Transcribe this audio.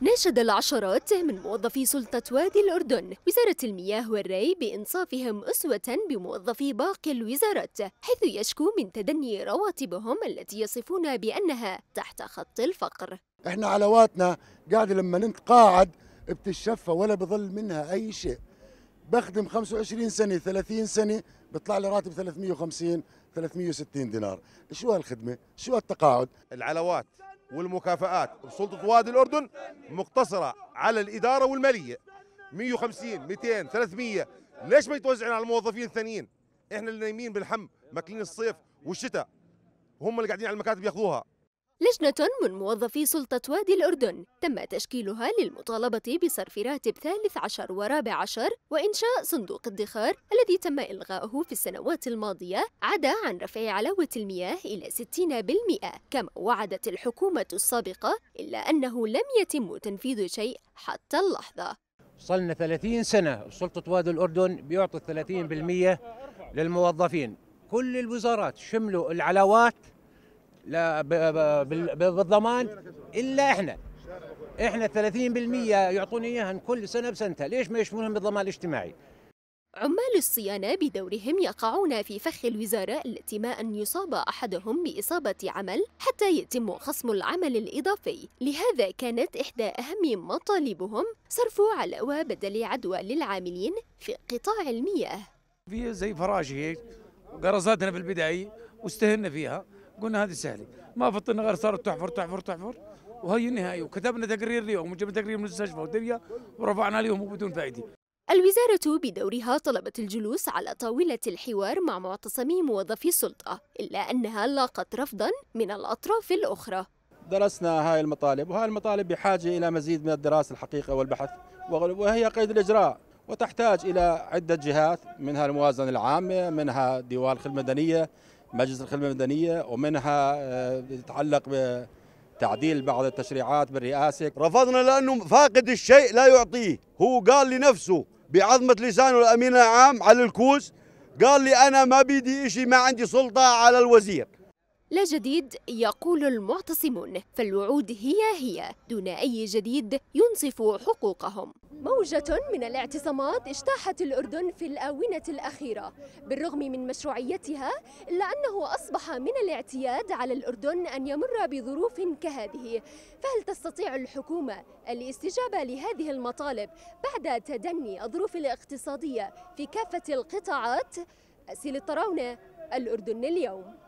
ناشد العشرات من موظفي سلطة وادي الأردن وزارة المياه والري بإنصافهم أسوة بموظفي باقي الوزارات حيث يشكو من تدني رواتبهم التي يصفون بأنها تحت خط الفقر احنا علاواتنا قاعد لما انت قاعد بتشفى ولا بظل منها أي شيء بخدم 25 سنة 30 سنة بيطلع لي راتب 350 360 دينار شو هالخدمة شو هالتقاعد العلاوات والمكافآت بسلطة وادي الأردن مقتصرة على الإدارة والمالية 150 200 300 ليش ما يتوزعون على الموظفين الثانيين احنا اللي نايمين بالحم ماكلين الصيف والشتاء هم اللي قاعدين على المكاتب ياخذوها لجنة من موظفي سلطة وادي الأردن تم تشكيلها للمطالبة بصرف راتب ثالث عشر ورابع عشر وإنشاء صندوق الدخار الذي تم إلغاؤه في السنوات الماضية عدا عن رفع علاوة المياه إلى 60% كما وعدت الحكومة السابقة إلا أنه لم يتم تنفيذ شيء حتى اللحظة صلنا 30 سنة سلطة وادي الأردن بيعطي 30% للموظفين كل الوزارات شملوا العلاوات لا بالضمان الا احنا احنا 30% يعطوني اياها كل سنه بسنتها ليش ما يشملهم بالضمان الاجتماعي عمال الصيانة بدورهم يقعون في فخ الوزارة التي ما أن يصاب أحدهم بإصابة عمل حتى يتم خصم العمل الإضافي لهذا كانت إحدى أهم مطالبهم صرف علاوة بدل عدوى للعاملين في قطاع المياه في زي فراش هيك وقرزاتنا في البداية واستهنا فيها قلنا هذه سهله ما فطنا غير صارت تحفر تحفر تحفر وهي النهايه وكتبنا تقرير اليوم وجبنا تقرير من المستشفى والدنيا ورفعنا اليوم بدون فائده الوزارة بدورها طلبت الجلوس على طاولة الحوار مع معتصمي موظفي السلطة إلا أنها لاقت رفضا من الأطراف الأخرى درسنا هاي المطالب وهاي المطالب بحاجة إلى مزيد من الدراسة الحقيقة والبحث وهي قيد الإجراء وتحتاج إلى عدة جهات منها الموازنة العامة منها ديوان الخدمة المدنية مجلس الخدمة المدنية ومنها آه، يتعلق بتعديل بعض التشريعات بالرئاسة رفضنا لأنه فاقد الشيء لا يعطيه هو قال لنفسه بعظمة لسانه الأمين العام على الكوس قال لي أنا ما بدي إشي ما عندي سلطة على الوزير لا جديد يقول المعتصمون فالوعود هي هي دون أي جديد ينصف حقوقهم موجة من الاعتصامات اجتاحت الأردن في الآونة الأخيرة بالرغم من مشروعيتها إلا أنه أصبح من الاعتياد على الأردن أن يمر بظروف كهذه فهل تستطيع الحكومة الاستجابة لهذه المطالب بعد تدني الظروف الاقتصادية في كافة القطاعات؟ أسيل الطراونة الأردن اليوم